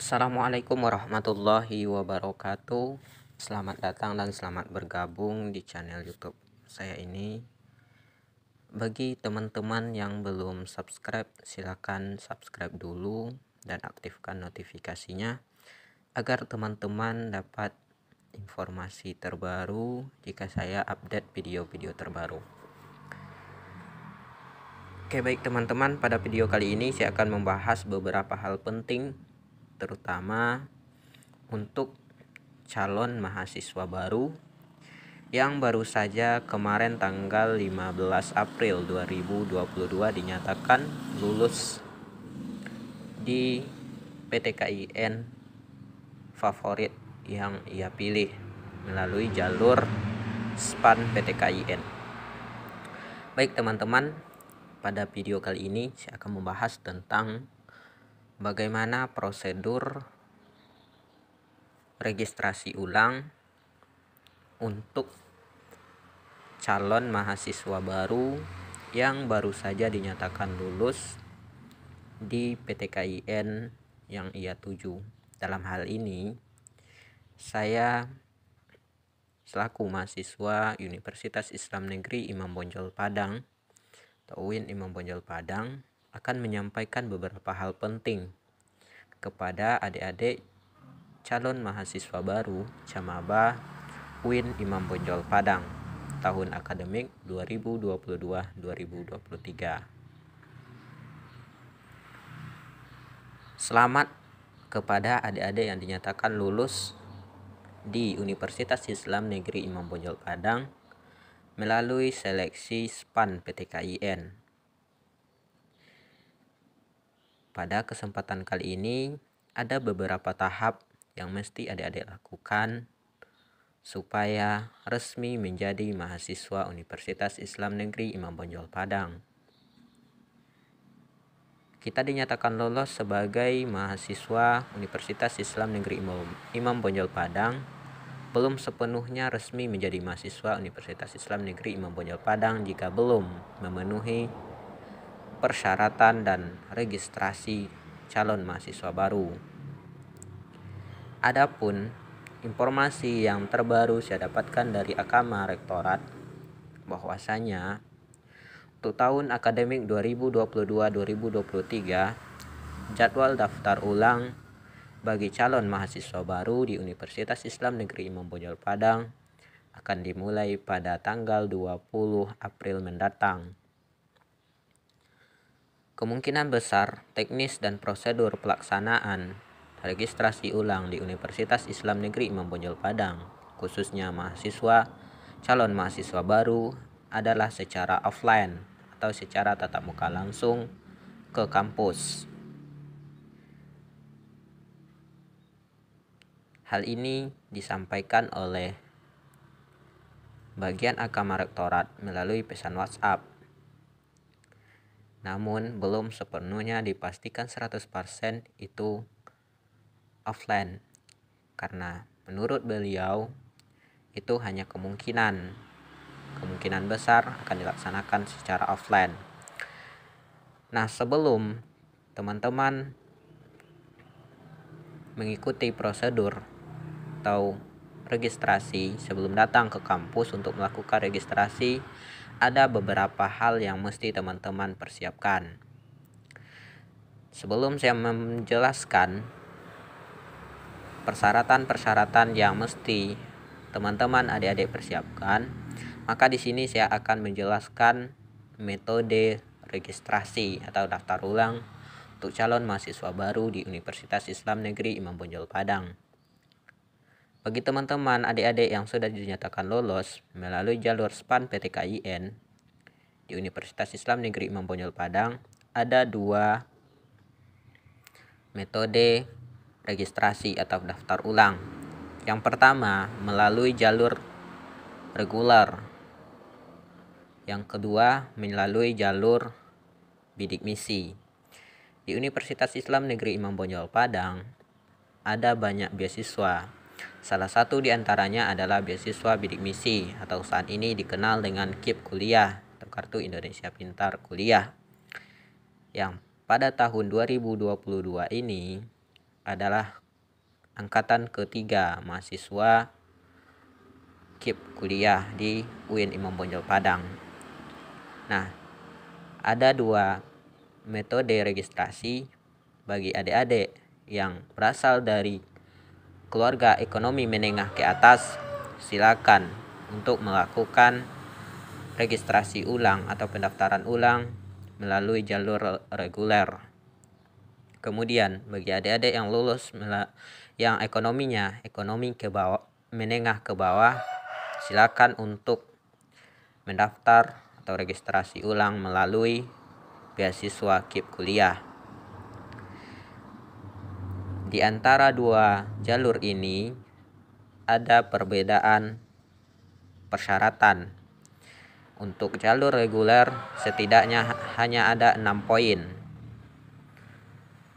Assalamualaikum warahmatullahi wabarakatuh Selamat datang dan selamat bergabung di channel youtube saya ini Bagi teman-teman yang belum subscribe silahkan subscribe dulu dan aktifkan notifikasinya Agar teman-teman dapat informasi terbaru jika saya update video-video terbaru Oke baik teman-teman pada video kali ini saya akan membahas beberapa hal penting terutama untuk calon mahasiswa baru yang baru saja kemarin tanggal 15 April 2022 dinyatakan lulus di PTKIN favorit yang ia pilih melalui jalur SPAN PTKIN. Baik teman-teman, pada video kali ini saya akan membahas tentang bagaimana prosedur registrasi ulang untuk calon mahasiswa baru yang baru saja dinyatakan lulus di PTKIN yang ia tuju. Dalam hal ini, saya selaku mahasiswa Universitas Islam Negeri Imam Bonjol Padang atau UIN Imam Bonjol Padang akan menyampaikan beberapa hal penting kepada adik-adik calon mahasiswa baru Camaba UIN Imam Bonjol Padang tahun akademik 2022-2023. Selamat kepada adik-adik yang dinyatakan lulus di Universitas Islam Negeri Imam Bonjol Padang melalui seleksi SPAN PTKIN pada kesempatan kali ini, ada beberapa tahap yang mesti adik-adik lakukan supaya resmi menjadi mahasiswa Universitas Islam Negeri Imam Bonjol Padang. Kita dinyatakan lolos sebagai mahasiswa Universitas Islam Negeri Imam Bonjol Padang belum sepenuhnya resmi menjadi mahasiswa Universitas Islam Negeri Imam Bonjol Padang jika belum memenuhi persyaratan dan registrasi calon mahasiswa baru. Adapun informasi yang terbaru saya dapatkan dari Akama Rektorat bahwasanya untuk tahun akademik 2022-2023 jadwal daftar ulang bagi calon mahasiswa baru di Universitas Islam Negeri Imam Bonjol Padang akan dimulai pada tanggal 20 April mendatang. Kemungkinan besar, teknis dan prosedur pelaksanaan registrasi ulang di Universitas Islam Negeri Imam Bonjol Padang, khususnya mahasiswa, calon mahasiswa baru, adalah secara offline atau secara tatap muka langsung ke kampus. Hal ini disampaikan oleh bagian Akama Rektorat melalui pesan WhatsApp namun belum sepenuhnya dipastikan 100% itu offline karena menurut beliau itu hanya kemungkinan kemungkinan besar akan dilaksanakan secara offline. Nah, sebelum teman-teman mengikuti prosedur atau registrasi sebelum datang ke kampus untuk melakukan registrasi ada beberapa hal yang mesti teman-teman persiapkan. Sebelum saya menjelaskan persyaratan-persyaratan yang mesti teman-teman adik-adik persiapkan, maka di sini saya akan menjelaskan metode registrasi atau daftar ulang untuk calon mahasiswa baru di Universitas Islam Negeri Imam Bonjol Padang. Bagi teman-teman adik-adik yang sudah dinyatakan lolos melalui jalur SPAN PTKIN di Universitas Islam Negeri Imam Bonjol Padang, ada dua metode registrasi atau daftar ulang. Yang pertama, melalui jalur reguler. Yang kedua, melalui jalur bidik misi. Di Universitas Islam Negeri Imam Bonjol Padang, ada banyak beasiswa Salah satu di antaranya adalah beasiswa bidik misi atau saat ini dikenal dengan KIP Kuliah atau Kartu Indonesia Pintar Kuliah yang pada tahun 2022 ini adalah angkatan ketiga mahasiswa KIP Kuliah di UIN Imam Bonjol Padang. Nah, ada dua metode registrasi bagi adik-adik yang berasal dari keluarga ekonomi menengah ke atas, silakan untuk melakukan registrasi ulang atau pendaftaran ulang melalui jalur reguler. Kemudian bagi adik-adik yang lulus yang ekonominya ekonomi ke bawah menengah ke bawah silakan untuk mendaftar atau registrasi ulang melalui beasiswa KIP kuliah. Di antara dua jalur ini ada perbedaan persyaratan. Untuk jalur reguler setidaknya hanya ada enam poin.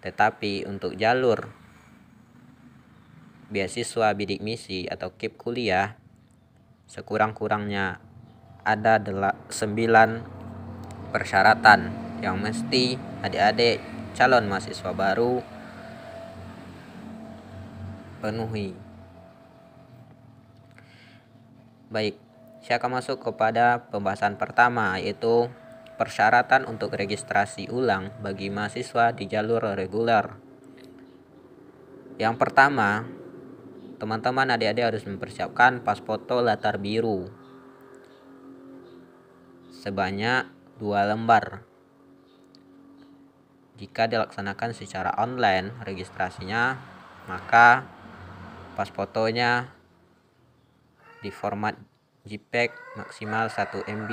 Tetapi untuk jalur beasiswa bidik misi atau KIP kuliah sekurang-kurangnya ada 9 persyaratan yang mesti adik-adik calon mahasiswa baru terpenuhi. Baik, saya akan masuk kepada pembahasan pertama yaitu persyaratan untuk registrasi ulang bagi mahasiswa di jalur reguler. Yang pertama, teman-teman adik-adik harus mempersiapkan pas foto latar biru sebanyak dua lembar. Jika dilaksanakan secara online registrasinya, maka pas fotonya di format JPEG maksimal 1 MB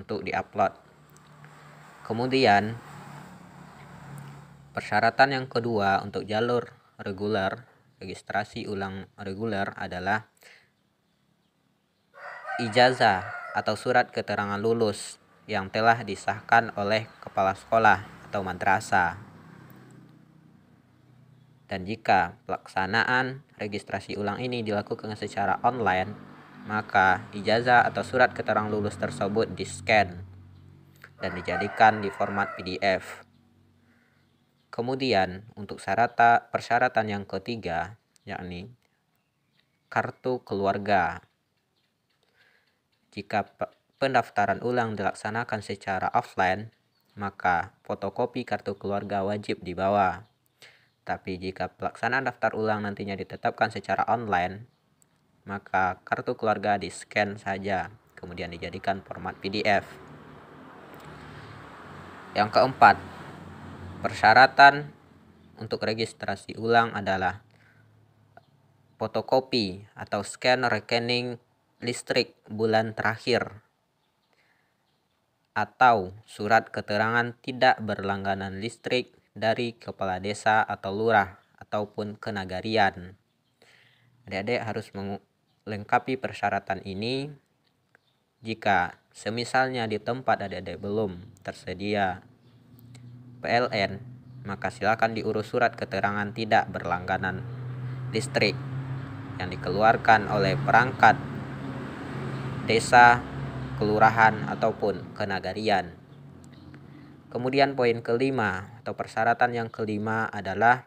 untuk diupload. Kemudian persyaratan yang kedua untuk jalur reguler registrasi ulang reguler adalah ijazah atau surat keterangan lulus yang telah disahkan oleh kepala sekolah atau madrasah. Dan jika pelaksanaan registrasi ulang ini dilakukan secara online, maka ijazah atau surat keterangan lulus tersebut di-scan dan dijadikan di format PDF. Kemudian, untuk syarata, persyaratan yang ketiga, yakni kartu keluarga. Jika pendaftaran ulang dilaksanakan secara offline, maka fotokopi kartu keluarga wajib dibawa. Tapi jika pelaksanaan daftar ulang nantinya ditetapkan secara online, maka kartu keluarga di-scan saja, kemudian dijadikan format PDF. Yang keempat, persyaratan untuk registrasi ulang adalah fotokopi atau scan rekening listrik bulan terakhir atau surat keterangan tidak berlangganan listrik dari kepala desa atau lurah ataupun kenagarian. Adik-adik harus melengkapi persyaratan ini jika semisalnya di tempat adik-adik belum tersedia PLN, maka silakan diurus surat keterangan tidak berlangganan listrik yang dikeluarkan oleh perangkat desa, kelurahan, ataupun kenagarian. Kemudian poin kelima atau persyaratan yang kelima adalah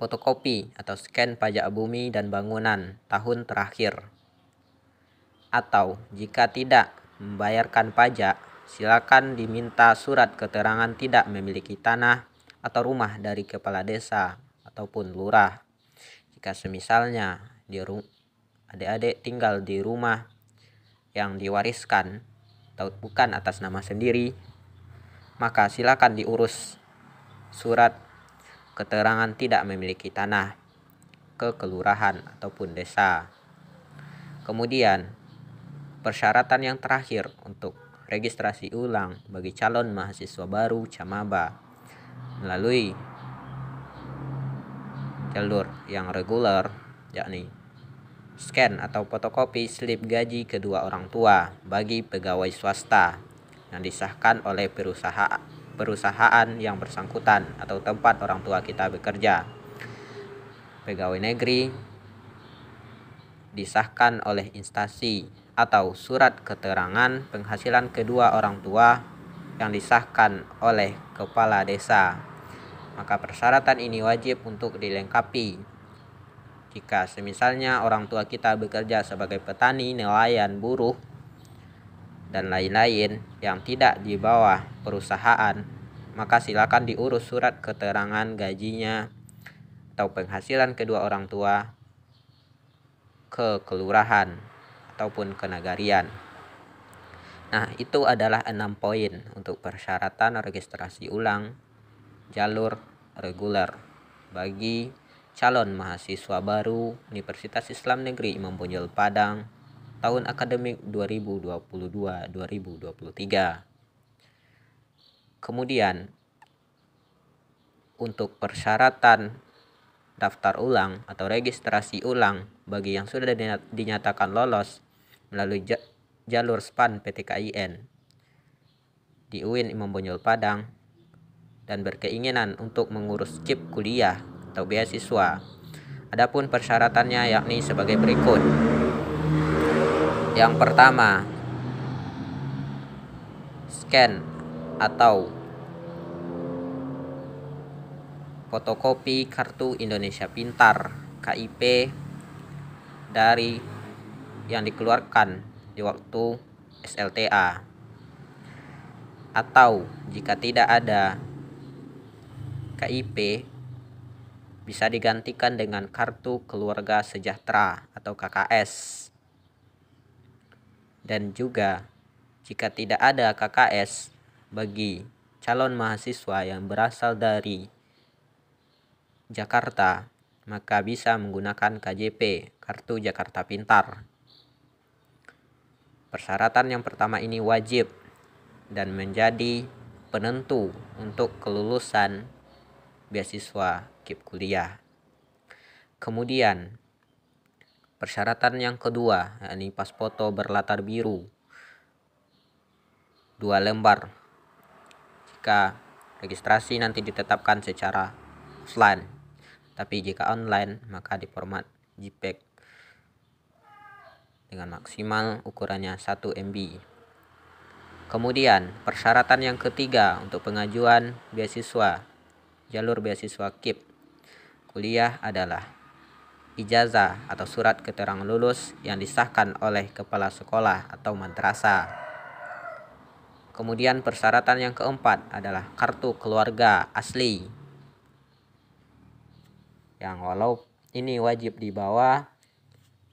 fotokopi atau scan pajak bumi dan bangunan tahun terakhir. Atau jika tidak membayarkan pajak, silakan diminta surat keterangan tidak memiliki tanah atau rumah dari kepala desa ataupun lurah. Jika semisalnya di adik-adik tinggal di rumah yang diwariskan atau bukan atas nama sendiri, maka silakan diurus surat keterangan tidak memiliki tanah ke kelurahan ataupun desa. Kemudian, persyaratan yang terakhir untuk registrasi ulang bagi calon mahasiswa baru Camaba melalui jalur yang reguler yakni scan atau fotokopi slip gaji kedua orang tua bagi pegawai swasta yang disahkan oleh perusahaan perusahaan yang bersangkutan atau tempat orang tua kita bekerja. Pegawai negeri disahkan oleh instansi atau surat keterangan penghasilan kedua orang tua yang disahkan oleh kepala desa. Maka persyaratan ini wajib untuk dilengkapi. Jika semisalnya orang tua kita bekerja sebagai petani, nelayan, buruh, dan lain-lain yang tidak di bawah perusahaan, maka silakan diurus surat keterangan gajinya atau penghasilan kedua orang tua ke kelurahan ataupun kenagarian. Nah, itu adalah enam poin untuk persyaratan registrasi ulang jalur reguler bagi calon mahasiswa baru Universitas Islam Negeri Imam Bonjol Padang tahun akademik 2022-2023. Kemudian, untuk persyaratan daftar ulang atau registrasi ulang bagi yang sudah dinyatakan lolos melalui jalur SPAN PTKIN di UIN Imam Bonjol Padang dan berkeinginan untuk mengurus chip kuliah atau beasiswa. Adapun persyaratannya yakni sebagai berikut. Yang pertama, scan atau fotokopi kartu Indonesia Pintar KIP dari yang dikeluarkan di waktu SLTA atau jika tidak ada KIP bisa digantikan dengan kartu keluarga sejahtera atau KKS dan juga jika tidak ada KKS bagi calon mahasiswa yang berasal dari Jakarta, maka bisa menggunakan KJP, Kartu Jakarta Pintar. Persyaratan yang pertama ini wajib dan menjadi penentu untuk kelulusan beasiswa KIP kuliah. Kemudian, Persyaratan yang kedua, yakni pas foto berlatar biru. Dua lembar. Jika registrasi nanti ditetapkan secara offline. Tapi jika online, maka di format JPEG dengan maksimal ukurannya 1 MB. Kemudian, persyaratan yang ketiga untuk pengajuan beasiswa jalur beasiswa KIP kuliah adalah ijazah atau surat keterangan lulus yang disahkan oleh kepala sekolah atau madrasah. Kemudian persyaratan yang keempat adalah kartu keluarga asli. Yang walau ini wajib dibawa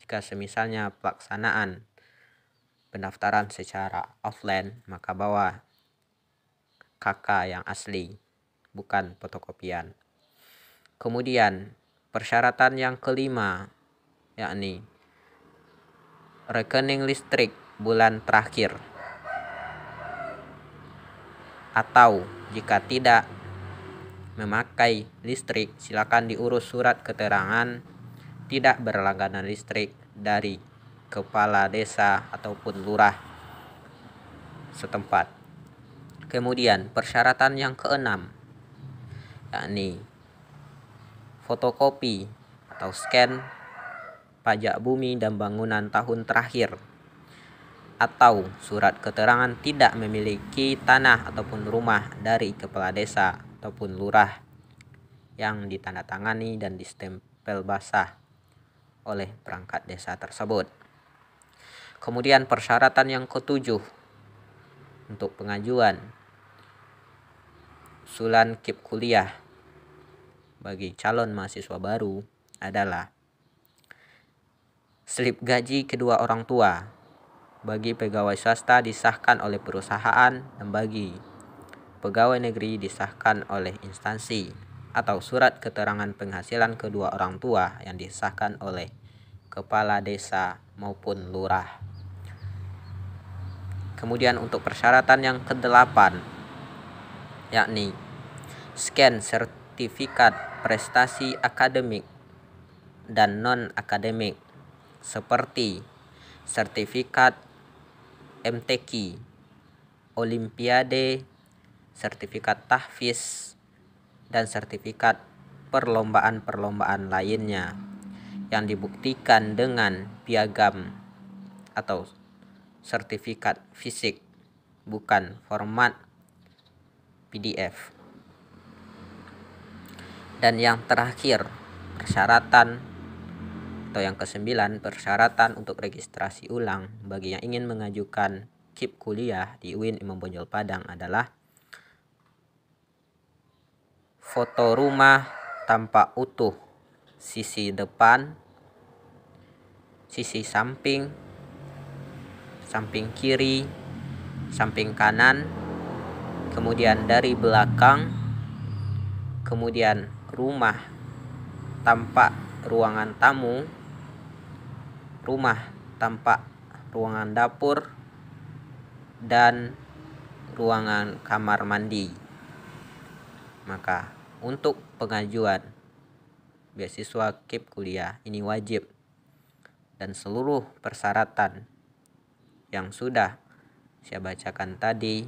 jika semisalnya pelaksanaan pendaftaran secara offline maka bawa kakak yang asli bukan fotokopian. Kemudian Persyaratan yang kelima yakni rekening listrik bulan terakhir atau jika tidak memakai listrik silakan diurus surat keterangan tidak berlangganan listrik dari kepala desa ataupun lurah setempat. Kemudian persyaratan yang keenam yakni fotokopi atau scan pajak bumi dan bangunan tahun terakhir atau surat keterangan tidak memiliki tanah ataupun rumah dari kepala desa ataupun lurah yang ditandatangani dan distempel basah oleh perangkat desa tersebut. Kemudian persyaratan yang ketujuh untuk pengajuan Sulan Kip Kuliah bagi calon mahasiswa baru adalah slip gaji kedua orang tua bagi pegawai swasta disahkan oleh perusahaan dan bagi pegawai negeri disahkan oleh instansi atau surat keterangan penghasilan kedua orang tua yang disahkan oleh kepala desa maupun lurah. Kemudian untuk persyaratan yang kedelapan yakni scan serta sertifikat prestasi akademik dan non-akademik seperti sertifikat MTQ, Olimpiade, sertifikat tahfiz, dan sertifikat perlombaan-perlombaan lainnya yang dibuktikan dengan piagam atau sertifikat fisik bukan format PDF dan yang terakhir persyaratan atau yang kesembilan persyaratan untuk registrasi ulang bagi yang ingin mengajukan KIP kuliah di UIN Imam Bonjol Padang adalah foto rumah tampak utuh sisi depan sisi samping samping kiri samping kanan kemudian dari belakang kemudian rumah tanpa ruangan tamu, rumah tanpa ruangan dapur, dan ruangan kamar mandi. Maka, untuk pengajuan beasiswa KIP kuliah ini wajib dan seluruh persyaratan yang sudah saya bacakan tadi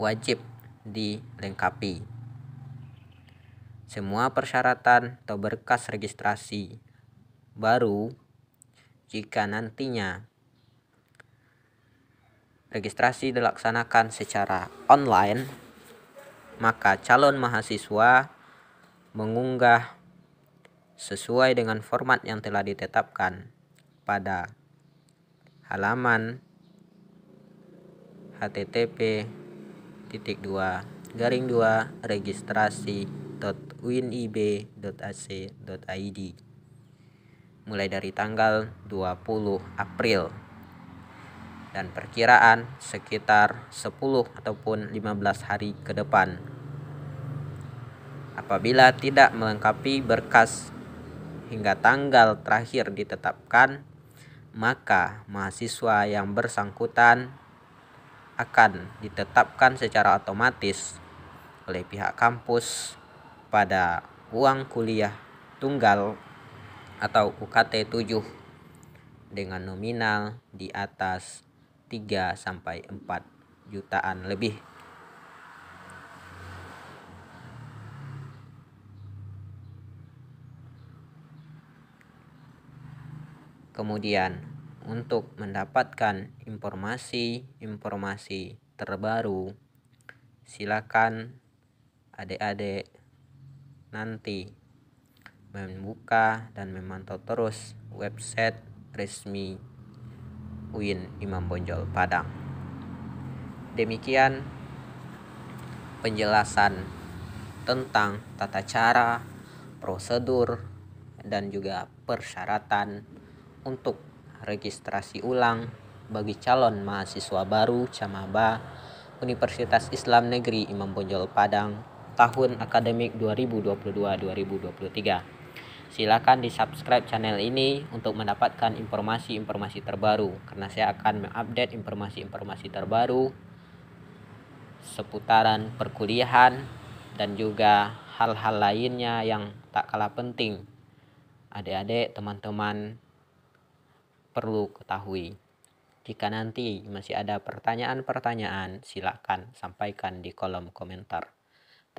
wajib dilengkapi semua persyaratan atau berkas registrasi baru jika nantinya registrasi dilaksanakan secara online maka calon mahasiswa mengunggah sesuai dengan format yang telah ditetapkan pada halaman http titik dua garing dua registrasi www.unib.ac.id mulai dari tanggal 20 April dan perkiraan sekitar 10 ataupun 15 hari ke depan. Apabila tidak melengkapi berkas hingga tanggal terakhir ditetapkan, maka mahasiswa yang bersangkutan akan ditetapkan secara otomatis oleh pihak kampus pada uang kuliah tunggal atau UKT 7 dengan nominal di atas 3 sampai 4 jutaan lebih. Kemudian, untuk mendapatkan informasi-informasi terbaru, silakan adik-adik nanti membuka dan memantau terus website resmi UIN Imam Bonjol Padang. Demikian penjelasan tentang tata cara, prosedur, dan juga persyaratan untuk registrasi ulang bagi calon mahasiswa baru Camaba Universitas Islam Negeri Imam Bonjol Padang tahun akademik 2022-2023. Silakan di-subscribe channel ini untuk mendapatkan informasi-informasi terbaru karena saya akan mengupdate informasi-informasi terbaru seputaran perkuliahan dan juga hal-hal lainnya yang tak kalah penting. Adik-adik, teman-teman perlu ketahui. Jika nanti masih ada pertanyaan-pertanyaan, silakan sampaikan di kolom komentar.